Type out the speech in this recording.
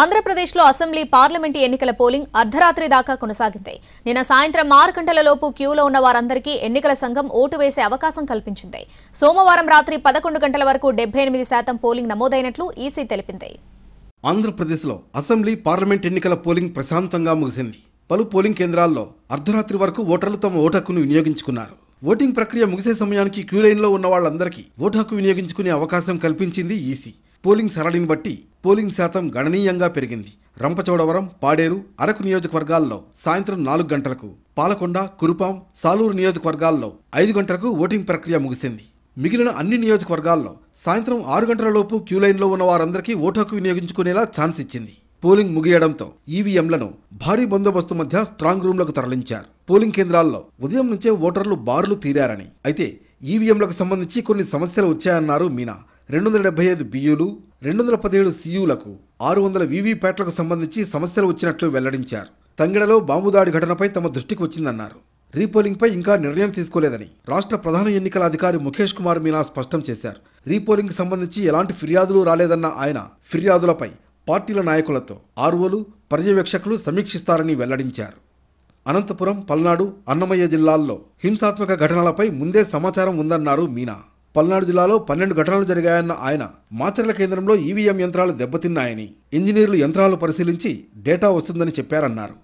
ఆంధ్రప్రదేశ్లో assembly parliament ఎన్నికల polling అర్ధరాత్రి దాకా కొనసాగింది నిన్న సాయంత్రం ఆరు గంటలలోపు క్యూలో ఉన్న వారందరికీ ఎన్నికల సంఘం ఓటు వేసే అవకాశం కల్పించింది సోమవారం రాత్రి పదకొండు గంటల వరకు డెబ్బై ఎనిమిది శాతం పోలింగ్ నమోదైనట్లు ఈసీ తెలిపింది ఆంధ్రప్రదేశ్లో అసెంబ్లీ పార్లమెంట్ ఎన్నికల పోలింగ్ ప్రశాంతంగా ముగిసింది పలు పోలింగ్ కేంద్రాల్లో అర్ధరాత్రి వరకు ఓటర్లు తమ ఓటు వినియోగించుకున్నారు ఓటింగ్ ప్రక్రియ ముగిసే సమయానికి క్యూలైన్లో ఉన్న వాళ్ళందరికీ ఓటు హక్కు వినియోగించుకునే అవకాశం కల్పించింది ఈసీ పోలింగ్ సరళిని బట్టి పోలింగ్ శాతం గణనీయంగా పెరిగింది రంపచోడవరం పాడేరు అరకు నియోజకవర్గాల్లో సాయంత్రం నాలుగు గంటలకు పాలకొండ కురుపాం సాలూరు నియోజకవర్గాల్లో ఐదు గంటలకు ఓటింగ్ ప్రక్రియ ముగిసింది మిగిలిన అన్ని నియోజకవర్గాల్లో సాయంత్రం ఆరు గంటలలోపు క్యూలైన్లో ఉన్న వారందరికీ ఓటు వినియోగించుకునేలా ఛాన్స్ ఇచ్చింది పోలింగ్ ముగియడంతో ఈవీఎంలను భారీ బందోబస్తు మధ్య స్ట్రాంగ్ రూమ్లకు తరలించారు పోలింగ్ కేంద్రాల్లో ఉదయం నుంచే ఓటర్లు బారులు తీరారని అయితే ఈవీఎంలకు సంబంధించి కొన్ని సమస్యలు వచ్చాయన్నారు మీనా రెండు వందల డెబ్బై ఐదు బియ్యూలు రెండు వందల పదిహేడు సీయూలకు ఆరు వందల వీవీప్యాట్లకు సంబంధించి సమస్యలు వచ్చినట్లు వెల్లడించారు తంగిడలో బాంబు దాడి ఘటనపై తమ దృష్టికి వచ్చిందన్నారు రీపోలింగ్పై ఇంకా నిర్ణయం తీసుకోలేదని రాష్ట్ర ప్రధాన ఎన్నికల అధికారి ముఖేష్ కుమార్ మీనా స్పష్టం చేశారు రీపోలింగ్ సంబంధించి ఎలాంటి ఫిర్యాదులు రాలేదన్న ఆయన ఫిర్యాదులపై పార్టీల నాయకులతో ఆర్వోలు పర్యవేక్షకులు సమీక్షిస్తారని వెల్లడించారు అనంతపురం పల్నాడు అన్నమయ్య జిల్లాల్లో హింసాత్మక ఘటనలపై ముందే సమాచారం ఉందన్నారు మీనా పల్నాడు జిల్లాలో పన్నెండు ఘటనలు జరిగాయన్న ఆయన మాచర్ల కేంద్రంలో ఈవీఎం యంత్రాలు దెబ్బతిన్నాయని ఇంజనీర్లు యంత్రాలు పరిశీలించి డేటా వస్తుందని చెప్పారన్నారు